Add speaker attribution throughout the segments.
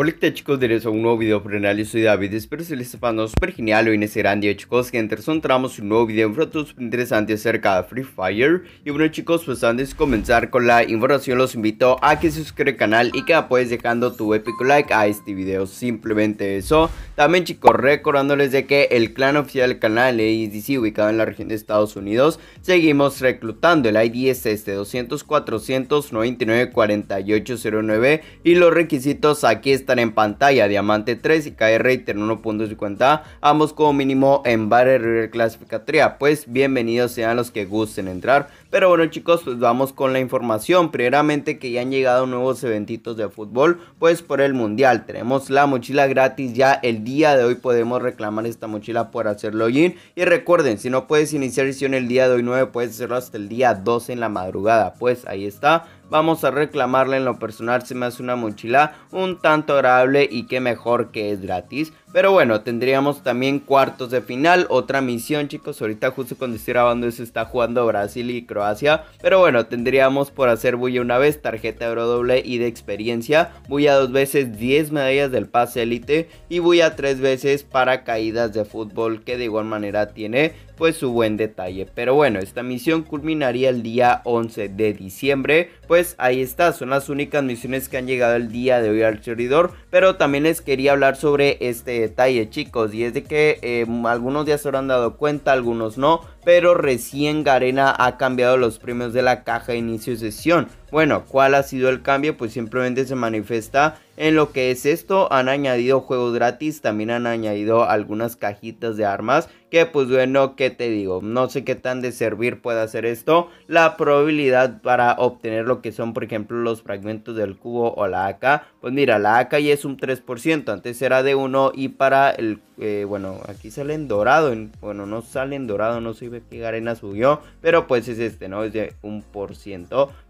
Speaker 1: Hola chicos, bienvenidos a un nuevo video frenal yo soy David, espero que les esté pasando súper genial hoy en este gran día chicos que son tramos un nuevo video super interesante acerca de Free Fire y bueno chicos pues antes de comenzar con la información los invito a que se suscriban al canal y que apoyes dejando tu épico like a este video, simplemente eso también chicos recordándoles de que el clan oficial del canal ADC ubicado en la región de Estados Unidos seguimos reclutando el ID es este 200 499 99 y los requisitos aquí están están en pantalla, Diamante 3 y KR Rater 1.50, ambos como mínimo en Barrel River clasificatoria, pues bienvenidos sean los que gusten entrar. Pero bueno chicos, pues vamos con la información, primeramente que ya han llegado nuevos eventitos de fútbol, pues por el mundial, tenemos la mochila gratis ya el día de hoy podemos reclamar esta mochila por hacer login y recuerden, si no puedes iniciar sesión el día de hoy 9, puedes hacerlo hasta el día 12 en la madrugada, pues ahí está vamos a reclamarle en lo personal. Se me hace una mochila un tanto agradable y qué mejor que es gratis. Pero bueno, tendríamos también cuartos de final, otra misión chicos. Ahorita justo cuando estoy grabando eso está jugando Brasil y Croacia. Pero bueno, tendríamos por hacer bulla una vez, tarjeta euro doble y de experiencia. Bulla dos veces 10 medallas del pase élite y bulla tres veces para caídas de fútbol que de igual manera tiene pues su buen detalle. Pero bueno, esta misión culminaría el día 11 de diciembre pues ahí está, son las únicas misiones que han llegado el día de hoy al servidor, pero también les quería hablar sobre este detalle chicos, y es de que em, algunos ya se habrán dado cuenta, algunos no, pero recién Garena ha cambiado los premios de la caja de inicio de sesión, bueno, ¿cuál ha sido el cambio? Pues simplemente se manifiesta en lo que es esto. Han añadido juegos gratis, también han añadido algunas cajitas de armas. Que pues bueno, ¿qué te digo? No sé qué tan de servir puede hacer esto. La probabilidad para obtener lo que son, por ejemplo, los fragmentos del cubo o la AK. Pues mira, la AK ya es un 3%. Antes era de 1 y para el... Eh, bueno, aquí salen dorado. bueno, no salen dorado, no sé qué arena subió. Pero pues es este, ¿no? Es de un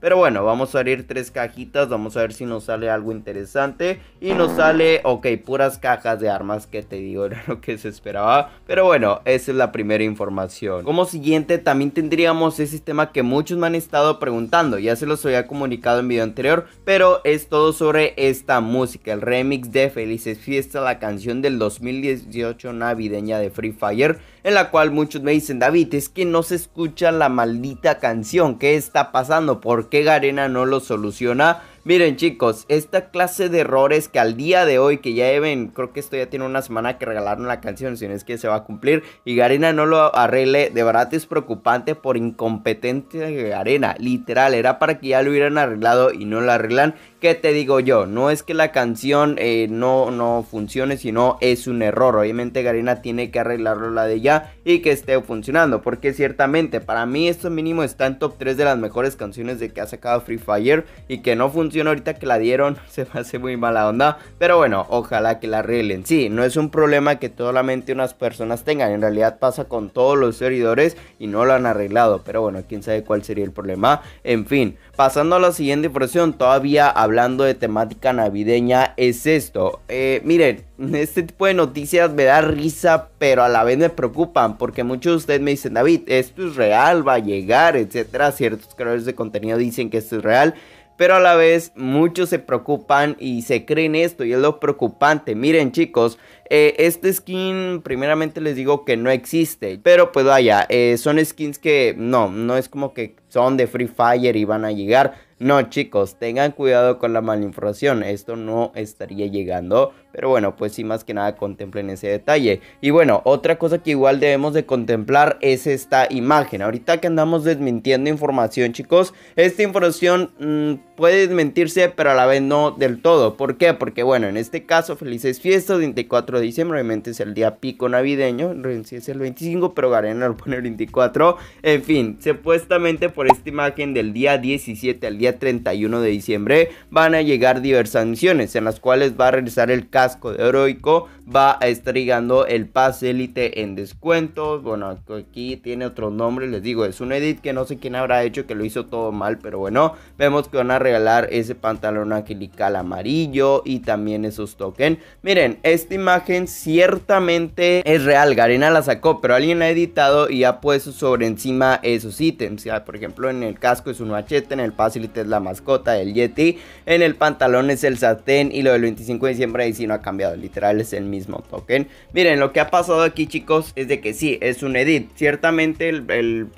Speaker 1: Pero bueno, vamos a abrir tres cajitas, vamos a ver si nos sale algo interesante. Y nos sale, ok, puras cajas de armas que te digo, era lo que se esperaba. Pero bueno, esa es la primera información. Como siguiente, también tendríamos ese tema que muchos me han estado preguntando. Ya se los había comunicado en video anterior, pero es todo sobre esta música. El remix de Felices Fiesta, la canción del 2018 navideña de Free Fire, en la cual muchos me dicen, David, es que no se escucha la maldita canción. ¿Qué está pasando? ¿Por qué Garena? no lo soluciona. Miren chicos, esta clase de errores que al día de hoy, que ya deben, creo que esto ya tiene una semana que regalaron la canción, si no es que se va a cumplir, y Garena no lo arregle, de verdad es preocupante por incompetente de Garena, literal, era para que ya lo hubieran arreglado y no lo arreglan. ¿Qué te digo yo? No es que la canción eh, no, no funcione, sino es un error. Obviamente Garena tiene que arreglarlo la de ya y que esté funcionando. Porque ciertamente para mí esto mínimo está en top 3 de las mejores canciones de que ha sacado Free Fire y que no funciona ahorita que la dieron. Se me hace muy mala onda. Pero bueno, ojalá que la arreglen. Sí, no es un problema que solamente unas personas tengan. En realidad pasa con todos los servidores y no lo han arreglado. Pero bueno, quién sabe cuál sería el problema. En fin, pasando a la siguiente impresión... todavía hablando de temática navideña, es esto. Eh, miren, este tipo de noticias me da risa, pero a la vez me preocupan porque muchos de ustedes me dicen, David, esto es real, va a llegar, etcétera. Ciertos creadores de contenido dicen que esto es real, pero a la vez muchos se preocupan y se creen esto y es lo preocupante. Miren chicos, eh, este skin, primeramente les digo que no existe. Pero pues vaya, eh, son skins que no, no es como que son de Free Fire y van a llegar. No, chicos, tengan cuidado con la información Esto no estaría llegando. Pero bueno, pues sí, más que nada contemplen ese detalle. Y bueno, otra cosa que igual debemos de contemplar es esta imagen. Ahorita que andamos desmintiendo información, chicos, esta información mm, puede desmentirse, pero a la vez no del todo. ¿Por qué? Porque bueno, en este caso, felices fiestas, 24 de diciembre, obviamente es el día pico navideño, si es el 25, pero Garena lo pone el 24. En fin, supuestamente por esta imagen del día 17 al día 31 de diciembre van a llegar diversas misiones en las cuales va a regresar el casco de heroico, va a estar llegando el pase élite en descuentos. Bueno, aquí tiene otro nombre, les digo, es un edit que no sé quién habrá hecho, que lo hizo todo mal, pero bueno, vemos que van a regalar ese pantalón angelical amarillo y también esos tokens. Miren, esta imagen ciertamente es real, Garena la sacó, pero alguien ha editado y ha puesto sobre encima esos ítems. por ejemplo, en el casco es un machete, en el facility es la mascota, del yeti, en el pantalón es el satén y lo del 25 de diciembre ahí sí no ha cambiado, literal es el mismo token. Miren, lo que ha pasado aquí chicos es de que sí, es un edit. Ciertamente el, el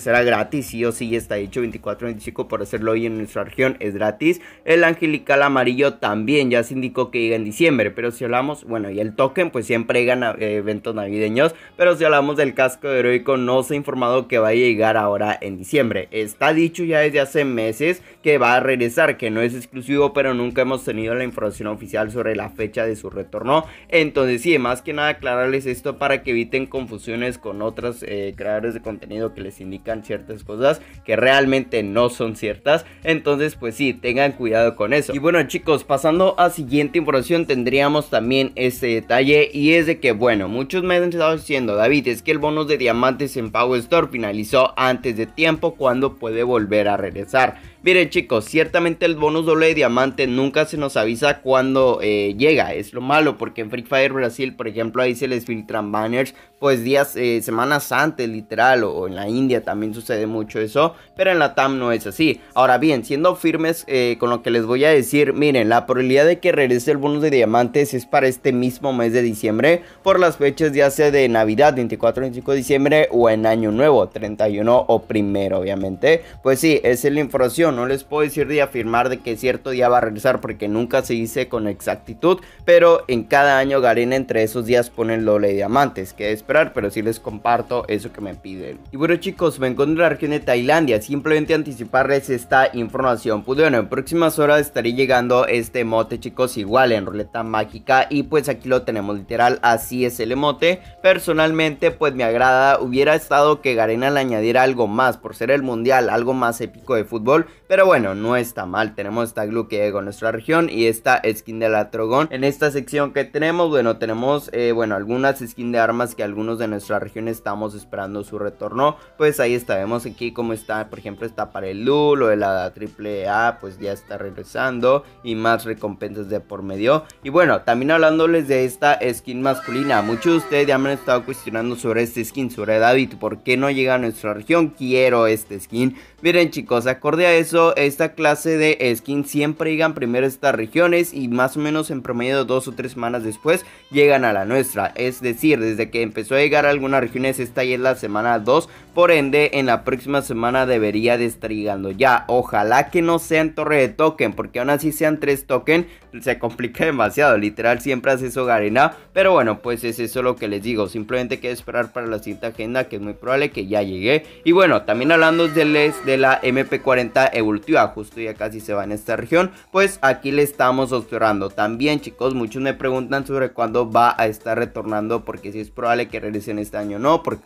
Speaker 1: será gratis, sí o sí está hecho 24-25 por hacerlo hoy en nuestra región, es gratis. El angelical amarillo también ya se indicó que llega en diciembre, pero si hablamos, bueno, ya el token, pues siempre a eh, eventos navideños. Pero si hablamos del casco heroico, no se ha informado que va a llegar ahora en diciembre. Está dicho ya desde hace meses que va a regresar, que no es exclusivo, pero nunca hemos tenido la información oficial sobre la fecha de su retorno. Entonces, sí, más que nada aclararles esto para que eviten confusiones con otros eh, creadores de contenido que les indican ciertas cosas que realmente no son ciertas. Entonces, pues sí, tengan cuidado con eso. Y bueno, chicos, pasando a siguiente información, tendríamos también este detalle y es de que, bueno, muchos me han estado diciendo, David, es que el bonus de diamantes en Power Store finalizó antes de tiempo, cuando puede volver a regresar? Miren chicos, ciertamente el bonus doble de diamante nunca se nos avisa cuando eh, llega, es lo malo, porque en Free Fire Brasil, por ejemplo, ahí se les filtran banners, pues días, eh, semanas antes, literal, o, en la India también sucede mucho eso, pero en la TAM no es así. Ahora bien, siendo firmes eh, con lo que les voy a decir, miren, la probabilidad de que regrese el bonus de diamantes es para este mismo mes de diciembre, por las fechas ya sea de Navidad, 24, 25 de diciembre, o en Año Nuevo, 31 o primero, obviamente. Pues sí, esa es la información no les puedo decir ni afirmar de que cierto día va a regresar porque nunca se dice con exactitud, pero en cada año Garena entre esos días pone el doble de diamantes, que esperar, pero sí les comparto eso que me piden. Y bueno chicos, me encuentro en la región de Tailandia, simplemente anticiparles esta información. Pues bueno, en próximas horas estaré llegando este emote chicos igual en ruleta mágica y pues aquí lo tenemos literal, así es el emote. Personalmente pues me agrada, hubiera estado que Garena le añadiera algo más por ser el mundial, algo más épico de fútbol, pero bueno, no está mal. Tenemos esta glue que llegó nuestra región y esta skin la Trogón. En esta sección que tenemos, bueno, tenemos, eh, bueno, algunas skins de armas que algunos de nuestra región estamos esperando su retorno. Pues ahí está, vemos aquí cómo está, por ejemplo, está para el Lul o de la triple pues ya está regresando y más recompensas de por medio. Y bueno, también hablándoles de esta skin masculina, muchos de ustedes ya me han estado cuestionando sobre este skin, sobre David, ¿por qué no llega a nuestra región? Quiero este skin. Miren chicos, acorde a eso esta clase de skin siempre llegan primero a estas regiones y más o menos en promedio dos o tres semanas después llegan a la nuestra. Es decir, desde que empezó a llegar a algunas regiones, esta ya es la semana 2. Por ende, en la próxima semana debería de estar llegando ya. Ojalá que no sean torre de token, porque aún así sean tres token, se complica demasiado. Literal, siempre hace eso Garena. Pero bueno, pues es eso lo que les digo. Simplemente hay que esperar para la siguiente agenda, que es muy probable que ya llegue. Y bueno, también hablando de, de la MP40 Ah, justo ya casi se va en esta región, pues aquí le estamos observando. También chicos, muchos me preguntan sobre cuándo va a estar retornando, porque si es probable que regrese en este año, no, porque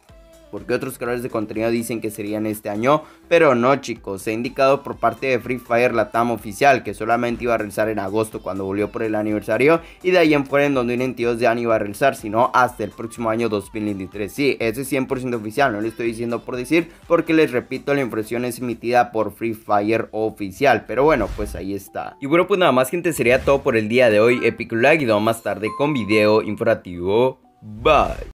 Speaker 1: porque otros canales de contenido dicen que serían este año, pero no chicos, se ha indicado por parte de Free Fire la TAM oficial que solamente iba a realizar en agosto cuando volvió por el aniversario y de ahí en fuera en 2022 ya no iba a realizar, sino hasta el próximo año 2023. Sí, eso es 100% oficial, no lo estoy diciendo por decir, porque les repito, la impresión es emitida por Free Fire oficial, pero bueno, pues ahí está. Y bueno, pues nada más gente, sería todo por el día de hoy, Epic Lagido, más tarde con video informativo. Bye.